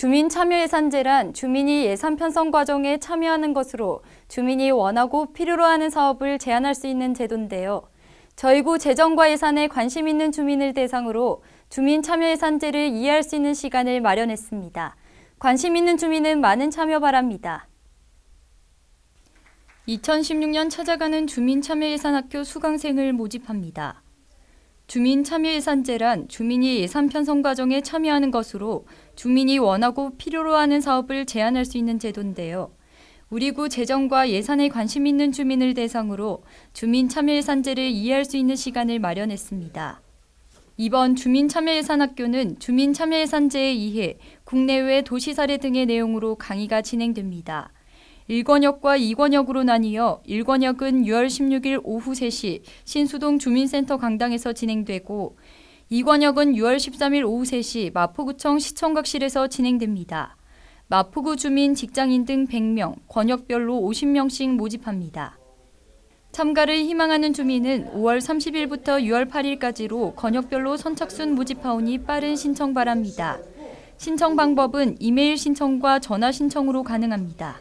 주민 참여 예산제란 주민이 예산 편성 과정에 참여하는 것으로 주민이 원하고 필요로 하는 사업을 제안할수 있는 제도인데요. 저희구 재정과 예산에 관심 있는 주민을 대상으로 주민 참여 예산제를 이해할 수 있는 시간을 마련했습니다. 관심 있는 주민은 많은 참여 바랍니다. 2016년 찾아가는 주민참여예산학교 수강생을 모집합니다. 주민 참여 예산제란 주민이 예산 편성 과정에 참여하는 것으로 주민이 원하고 필요로 하는 사업을 제안할수 있는 제도인데요. 우리 구 재정과 예산에 관심 있는 주민을 대상으로 주민 참여 예산제를 이해할 수 있는 시간을 마련했습니다. 이번 주민 참여 예산 학교는 주민 참여 예산제에 의해 국내외 도시 사례 등의 내용으로 강의가 진행됩니다. 1권역과 2권역으로 나뉘어 1권역은 6월 16일 오후 3시 신수동 주민센터 강당에서 진행되고 2권역은 6월 13일 오후 3시 마포구청 시청각실에서 진행됩니다. 마포구 주민, 직장인 등 100명, 권역별로 50명씩 모집합니다. 참가를 희망하는 주민은 5월 30일부터 6월 8일까지로 권역별로 선착순 모집하오니 빠른 신청 바랍니다. 신청 방법은 이메일 신청과 전화 신청으로 가능합니다.